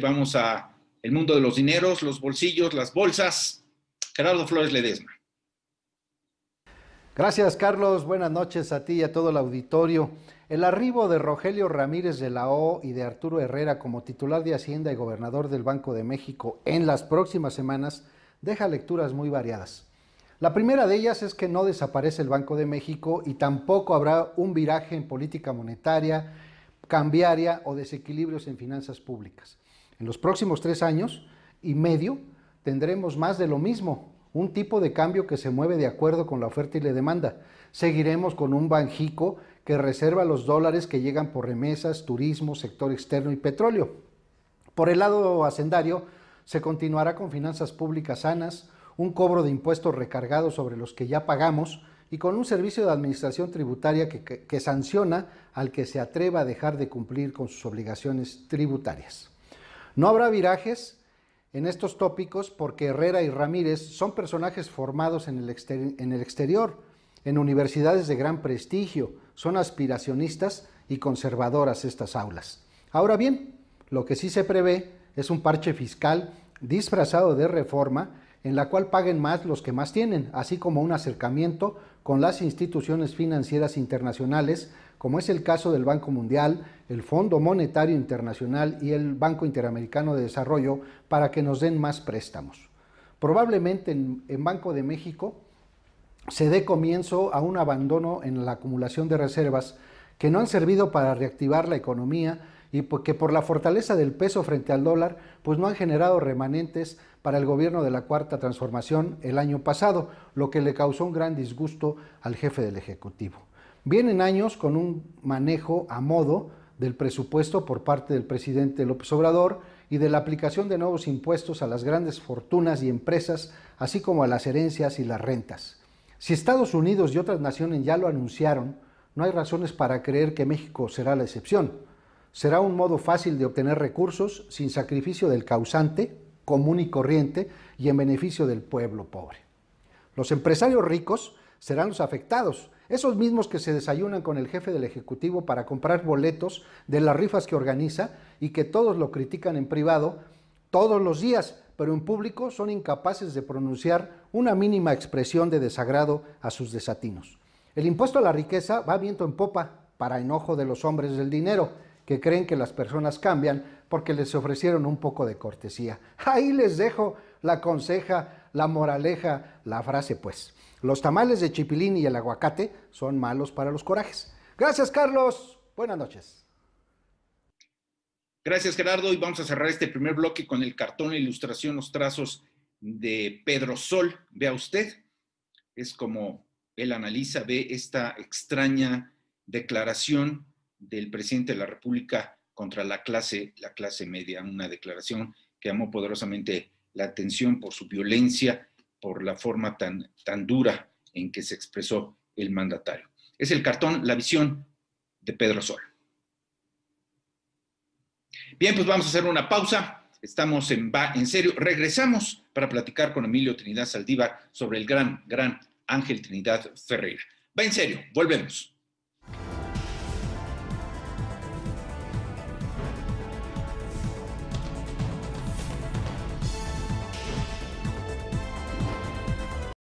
Vamos a el mundo de los dineros, los bolsillos, las bolsas. Gerardo Flores Ledesma. Gracias, Carlos. Buenas noches a ti y a todo el auditorio. El arribo de Rogelio Ramírez de la O y de Arturo Herrera como titular de Hacienda y gobernador del Banco de México en las próximas semanas deja lecturas muy variadas. La primera de ellas es que no desaparece el Banco de México y tampoco habrá un viraje en política monetaria, cambiaria o desequilibrios en finanzas públicas. En los próximos tres años y medio tendremos más de lo mismo, un tipo de cambio que se mueve de acuerdo con la oferta y la demanda. Seguiremos con un Banjico que reserva los dólares que llegan por remesas, turismo, sector externo y petróleo. Por el lado hacendario, se continuará con finanzas públicas sanas, un cobro de impuestos recargados sobre los que ya pagamos y con un servicio de administración tributaria que, que sanciona al que se atreva a dejar de cumplir con sus obligaciones tributarias. No habrá virajes en estos tópicos porque Herrera y Ramírez son personajes formados en el, exterior, en universidades de gran prestigio, son aspiracionistas y conservadoras estas aulas. Ahora bien, lo que sí se prevé es un parche fiscal disfrazado de reforma en la cual paguen más los que más tienen, así como un acercamiento con las instituciones financieras internacionales, como es el caso del Banco Mundial, el Fondo Monetario Internacional y el Banco Interamericano de Desarrollo para que nos den más préstamos. Probablemente en, Banco de México se dé comienzo a un abandono en la acumulación de reservas que no han servido para reactivar la economía y que por la fortaleza del peso frente al dólar, pues no han generado remanentes para el gobierno de la Cuarta Transformación el año pasado, lo que le causó un gran disgusto al jefe del Ejecutivo. Vienen años con un manejo a modo del presupuesto por parte del presidente López Obrador y de la aplicación de nuevos impuestos a las grandes fortunas y empresas, así como a las herencias y las rentas. Si Estados Unidos y otras naciones ya lo anunciaron, no hay razones para creer que México será la excepción. Será un modo fácil de obtener recursos sin sacrificio del causante, común y corriente, y en beneficio del pueblo pobre. Los empresarios ricos serán los afectados, esos mismos que se desayunan con el jefe del Ejecutivo para comprar boletos de las rifas que organiza y que todos lo critican en privado todos los días, pero en público son incapaces de pronunciar una mínima expresión de desagrado a sus desatinos. El impuesto a la riqueza va viento en popa para enojo de los hombres del dinero, que creen que las personas cambian porque les ofrecieron un poco de cortesía. Ahí les dejo la conseja la moraleja, la frase pues. Los tamales de chipilín y el aguacate son malos para los corajes. Gracias, Carlos. Buenas noches. Gracias, Gerardo. Y vamos a cerrar este primer bloque con el cartón, la ilustración, los trazos de Pedro Sol. Vea usted, es como él analiza, ve esta extraña declaración del presidente de la República contra la clase, la clase media, una declaración que amó poderosamente la atención por su violencia, por la forma tan, tan dura en que se expresó el mandatario. Es el cartón La visión de Pedro Sol. Bien, pues vamos a hacer una pausa. Estamos en, va, en serio. Regresamos para platicar con Emilio Trinidad Saldívar sobre el gran, gran Ángel Trinidad Ferreira. Va en serio, volvemos.